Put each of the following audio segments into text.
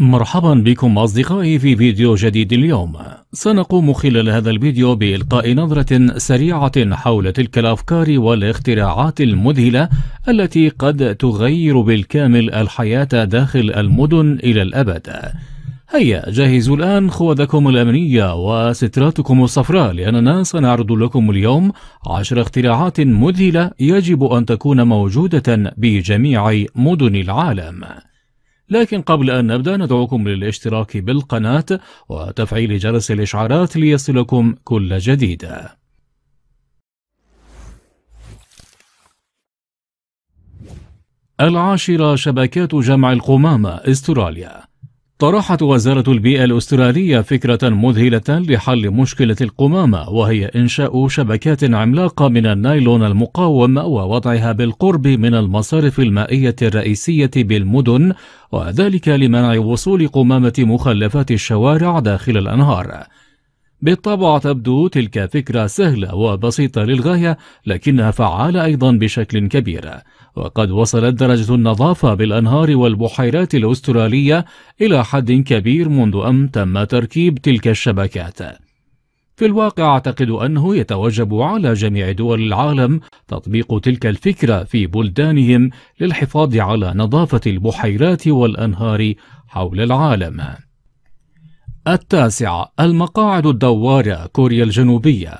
مرحبا بكم أصدقائي في فيديو جديد اليوم سنقوم خلال هذا الفيديو بإلقاء نظرة سريعة حول تلك الأفكار والاختراعات المذهلة التي قد تغير بالكامل الحياة داخل المدن إلى الأبد هيا جهزوا الآن خوذكم الأمنية وستراتكم الصفراء لأننا سنعرض لكم اليوم عشر اختراعات مذهلة يجب أن تكون موجودة بجميع مدن العالم لكن قبل أن نبدأ ندعوكم للاشتراك بالقناة وتفعيل جرس الإشعارات ليصلكم كل جديد العاشرة شبكات جمع القمامة استراليا طرحت وزارة البيئة الأسترالية فكرة مذهلة لحل مشكلة القمامة وهي إنشاء شبكات عملاقة من النايلون المقاوم ووضعها بالقرب من المصارف المائية الرئيسية بالمدن وذلك لمنع وصول قمامة مخلفات الشوارع داخل الأنهار بالطبع تبدو تلك فكرة سهلة وبسيطة للغاية لكنها فعالة أيضا بشكل كبير وقد وصلت درجة النظافة بالأنهار والبحيرات الأسترالية إلى حد كبير منذ أن تم تركيب تلك الشبكات في الواقع أعتقد أنه يتوجب على جميع دول العالم تطبيق تلك الفكرة في بلدانهم للحفاظ على نظافة البحيرات والأنهار حول العالم التاسعة المقاعد الدوارة كوريا الجنوبية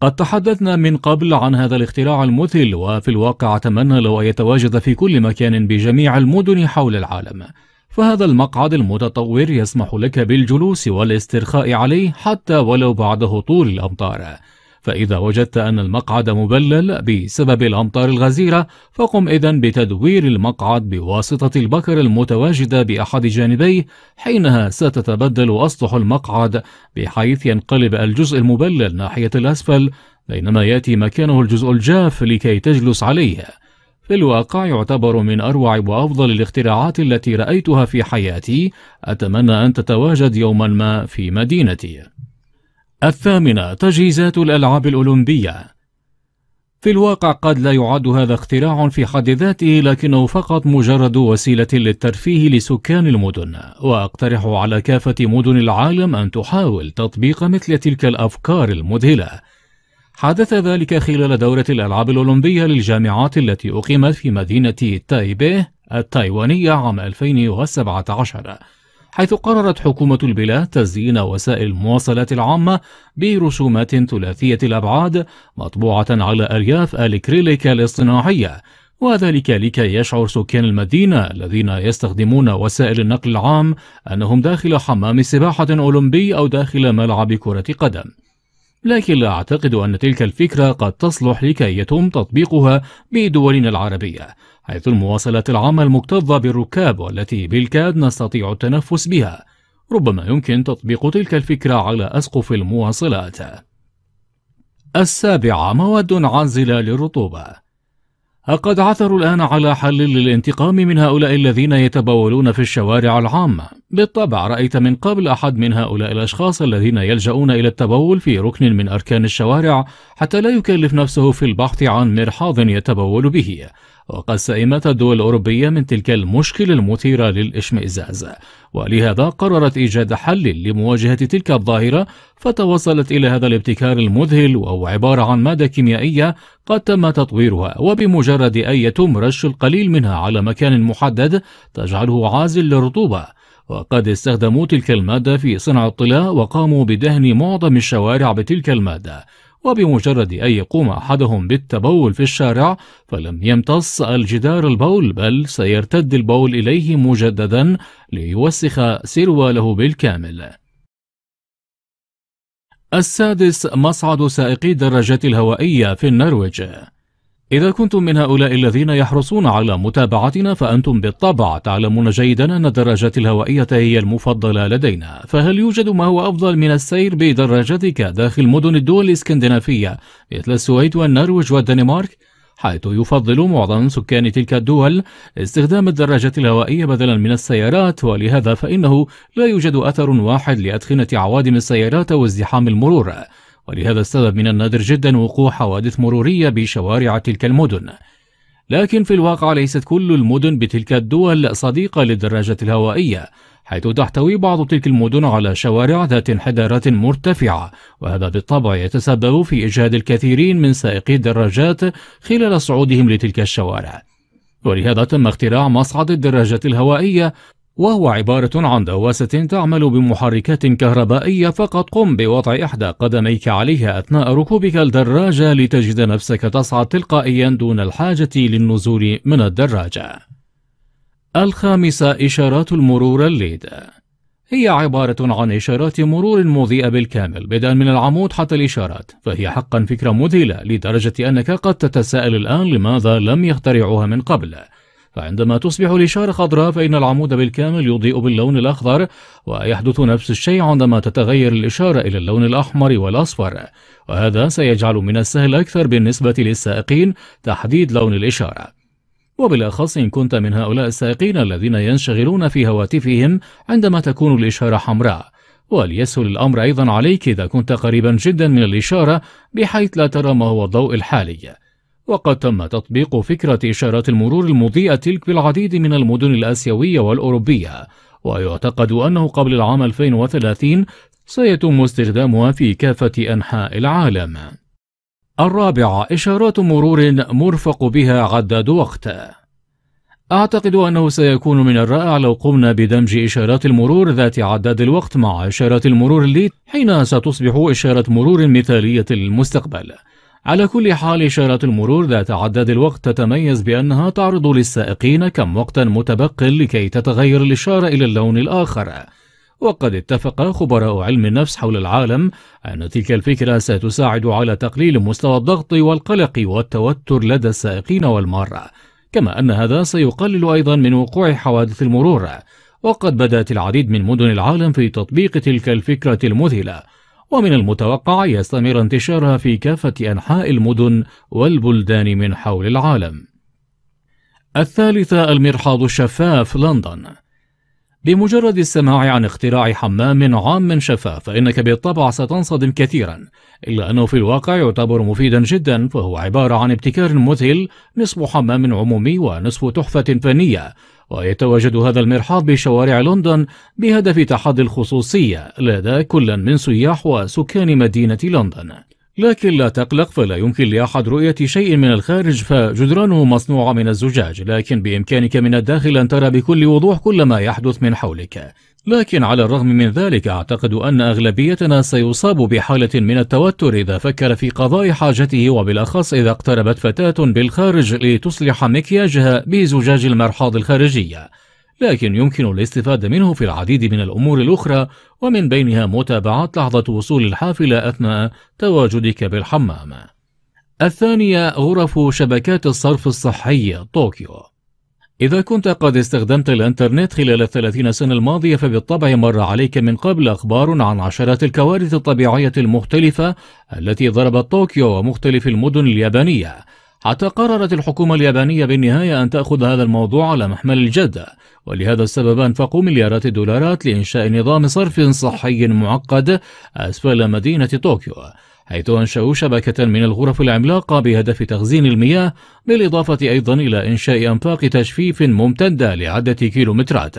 قد تحدثنا من قبل عن هذا الاختراع المثل وفي الواقع أتمنى لو يتواجد في كل مكان بجميع المدن حول العالم فهذا المقعد المتطور يسمح لك بالجلوس والاسترخاء عليه حتى ولو بعد هطول الأمطار فإذا وجدت أن المقعد مبلل بسبب الأمطار الغزيرة فقم إذا بتدوير المقعد بواسطة البكر المتواجدة بأحد جانبيه حينها ستتبدل أسطح المقعد بحيث ينقلب الجزء المبلل ناحية الأسفل بينما يأتي مكانه الجزء الجاف لكي تجلس عليه في الواقع يعتبر من أروع وأفضل الاختراعات التي رأيتها في حياتي أتمنى أن تتواجد يوما ما في مدينتي الثامنة تجهيزات الألعاب الأولمبية في الواقع قد لا يعد هذا اختراع في حد ذاته لكنه فقط مجرد وسيلة للترفيه لسكان المدن وأقترح على كافة مدن العالم أن تحاول تطبيق مثل تلك الأفكار المذهلة حدث ذلك خلال دورة الألعاب الأولمبية للجامعات التي أقيمت في مدينة تايبيه التايوانية عام 2017 حيث قررت حكومة البلاد تزيين وسائل المواصلات العامة برسومات ثلاثية الأبعاد مطبوعة على ألياف الكريليك الاصطناعية وذلك لكي يشعر سكان المدينة الذين يستخدمون وسائل النقل العام أنهم داخل حمام سباحة أولمبي أو داخل ملعب كرة قدم لكن لا أعتقد أن تلك الفكرة قد تصلح لكي يتم تطبيقها بدولنا العربية حيث المواصلة العامة المكتظة بالركاب والتي بالكاد نستطيع التنفس بها ربما يمكن تطبيق تلك الفكرة على أسقف المواصلات السابعة مواد عازلة للرطوبة قد عثروا الآن على حل للانتقام من هؤلاء الذين يتبولون في الشوارع العامة بالطبع رأيت من قبل أحد من هؤلاء الأشخاص الذين يلجؤون إلى التبول في ركن من أركان الشوارع حتى لا يكلف نفسه في البحث عن مرحاض يتبول به وقد سئمت الدول الأوروبية من تلك المشكلة المثيرة للإشمئزاز ولهذا قررت إيجاد حل لمواجهة تلك الظاهرة فتوصلت إلى هذا الابتكار المذهل وهو عبارة عن مادة كيميائية قد تم تطويرها وبمجرد أن يتم رش القليل منها على مكان محدد تجعله عازل للرطوبة وقد استخدموا تلك المادة في صنع الطلاء وقاموا بدهن معظم الشوارع بتلك المادة وبمجرد أن يقوم أحدهم بالتبول في الشارع فلم يمتص الجدار البول بل سيرتد البول إليه مجددا ليوسخ سرواله بالكامل السادس مصعد سائقي الدراجات الهوائية في النرويج إذا كنتم من هؤلاء الذين يحرصون على متابعتنا فأنتم بالطبع تعلمون جيدا أن الدراجات الهوائية هي المفضلة لدينا فهل يوجد ما هو أفضل من السير بدراجتك داخل مدن الدول الإسكندنافية مثل السويد والنرويج والدنمارك؟ حيث يفضل معظم سكان تلك الدول استخدام الدراجات الهوائية بدلا من السيارات ولهذا فإنه لا يوجد أثر واحد لأدخنة عوادم السيارات وازدحام المرور ولهذا السبب من النادر جدا وقوع حوادث مرورية بشوارع تلك المدن لكن في الواقع ليست كل المدن بتلك الدول صديقة للدراجات الهوائية حيث تحتوي بعض تلك المدن على شوارع ذات انحدارات مرتفعة وهذا بالطبع يتسبب في إجهاد الكثيرين من سائقي الدراجات خلال صعودهم لتلك الشوارع ولهذا تم اختراع مصعد الدراجات الهوائية وهو عبارة عن دواسة تعمل بمحركات كهربائية فقط قم بوضع إحدى قدميك عليها أثناء ركوبك الدراجة لتجد نفسك تصعد تلقائيا دون الحاجة للنزول من الدراجة الخامسة إشارات المرور الليد هي عبارة عن إشارات مرور مضيئة بالكامل بدءا من العمود حتى الإشارات فهي حقا فكرة مذهلة لدرجة أنك قد تتساءل الآن لماذا لم يخترعوها من قبل فعندما تصبح الإشارة خضراء فإن العمود بالكامل يضيء باللون الأخضر ويحدث نفس الشيء عندما تتغير الإشارة إلى اللون الأحمر والأصفر وهذا سيجعل من السهل أكثر بالنسبة للسائقين تحديد لون الإشارة وبالأخص إن كنت من هؤلاء السائقين الذين ينشغلون في هواتفهم عندما تكون الإشارة حمراء وليسهل الأمر أيضا عليك إذا كنت قريبا جدا من الإشارة بحيث لا ترى ما هو الضوء الحالي وقد تم تطبيق فكرة إشارات المرور المضيئة تلك بالعديد من المدن الآسيوية والأوروبية ويعتقد أنه قبل العام 2030 سيتم استخدامها في كافة أنحاء العالم الرابع إشارات مرور مرفق بها عداد وقت أعتقد أنه سيكون من الرائع لو قمنا بدمج إشارات المرور ذات عداد الوقت مع إشارات المرور الليت حين ستصبح إشارة مرور مثالية للمستقبل على كل حال إشارات المرور ذات عداد الوقت تتميز بأنها تعرض للسائقين كم وقتا متبق لكي تتغير الإشارة إلى اللون الآخر وقد اتفق خبراء علم النفس حول العالم أن تلك الفكرة ستساعد على تقليل مستوى الضغط والقلق والتوتر لدى السائقين والمارة كما أن هذا سيقلل أيضا من وقوع حوادث المرور وقد بدأت العديد من مدن العالم في تطبيق تلك الفكرة المذهلة ومن المتوقع يستمر انتشارها في كافة أنحاء المدن والبلدان من حول العالم. الثالثة المرحاض الشفاف لندن بمجرد السماع عن اختراع حمام عام شفاف فإنك بالطبع ستنصدم كثيرا إلا أنه في الواقع يعتبر مفيدا جدا فهو عبارة عن ابتكار مذهل نصف حمام عمومي ونصف تحفة فنية ويتواجد هذا المرحاض بشوارع لندن بهدف تحدي الخصوصية لدى كل من سياح وسكان مدينة لندن لكن لا تقلق فلا يمكن لأحد رؤية شيء من الخارج فجدرانه مصنوعة من الزجاج لكن بإمكانك من الداخل أن ترى بكل وضوح كل ما يحدث من حولك لكن على الرغم من ذلك أعتقد أن أغلبيتنا سيصاب بحالة من التوتر إذا فكر في قضاء حاجته وبالأخص إذا اقتربت فتاة بالخارج لتصلح مكياجها بزجاج المرحاض الخارجية لكن يمكن الاستفادة منه في العديد من الأمور الأخرى ومن بينها متابعة لحظة وصول الحافلة أثناء تواجدك بالحمام الثانية غرف شبكات الصرف الصحي طوكيو إذا كنت قد استخدمت الإنترنت خلال الثلاثين سنة الماضية فبالطبع مر عليك من قبل أخبار عن عشرات الكوارث الطبيعية المختلفة التي ضربت طوكيو ومختلف المدن اليابانية حتى قررت الحكومة اليابانية بالنهاية أن تأخذ هذا الموضوع على محمل الجد ولهذا السبب أنفقوا مليارات الدولارات لإنشاء نظام صرف صحي معقد أسفل مدينة طوكيو حيث أنشأوا شبكة من الغرف العملاقة بهدف تخزين المياه بالإضافة أيضا إلى إنشاء أنفاق تجفيف ممتدة لعدة كيلومترات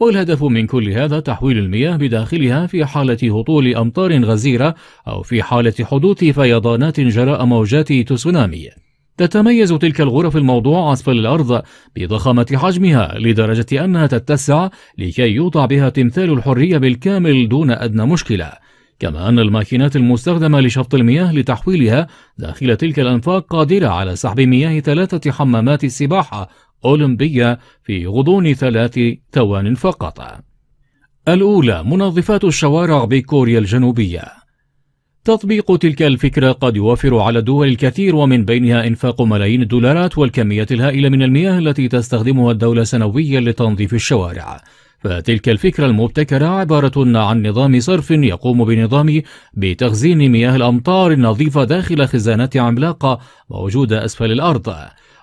والهدف من كل هذا تحويل المياه بداخلها في حالة هطول أمطار غزيرة أو في حالة حدوث فيضانات جراء موجات تسونامي تتميز تلك الغرف الموضوع أسفل الأرض بضخامة حجمها لدرجة أنها تتسع لكي يوضع بها تمثال الحرية بالكامل دون أدنى مشكلة كما أن الماكينات المستخدمة لشفط المياه لتحويلها داخل تلك الأنفاق قادرة على سحب مياه ثلاثة حمامات السباحة أولمبية في غضون ثلاث ثوان فقط. الأولى منظفات الشوارع بكوريا الجنوبية تطبيق تلك الفكرة قد يوفر على الدول الكثير ومن بينها إنفاق ملايين الدولارات والكميات الهائلة من المياه التي تستخدمها الدولة سنويا لتنظيف الشوارع فتلك الفكرة المبتكرة عبارة عن نظام صرف يقوم بنظام بتخزين مياه الأمطار النظيفة داخل خزانات عملاقة موجودة أسفل الأرض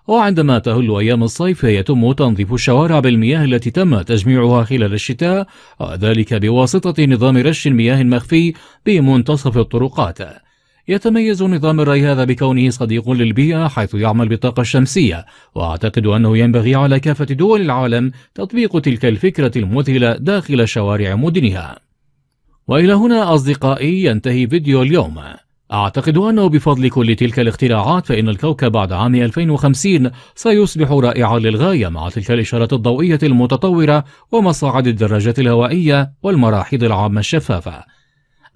وعندما تهل أيام الصيف يتم تنظيف الشوارع بالمياه التي تم تجميعها خلال الشتاء وذلك بواسطة نظام رش المياه المخفي بمنتصف الطرقات يتميز نظام الري هذا بكونه صديق للبيئة حيث يعمل بالطاقة الشمسية وأعتقد أنه ينبغي على كافة دول العالم تطبيق تلك الفكرة المذهلة داخل شوارع مدنها وإلى هنا أصدقائي ينتهي فيديو اليوم أعتقد أنه بفضل كل تلك الاختراعات فإن الكوكب بعد عام 2050 سيصبح رائعا للغاية مع تلك الإشارات الضوئية المتطورة ومصاعد الدراجات الهوائية والمراحيض العامة الشفافة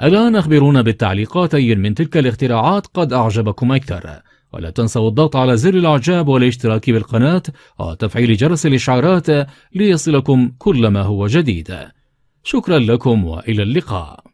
الآن أخبرونا بالتعليقات أي من تلك الاختراعات قد أعجبكم أكثر ولا تنسوا الضغط على زر الإعجاب والاشتراك بالقناة وتفعيل جرس الإشعارات ليصلكم كل ما هو جديد شكرا لكم وإلى اللقاء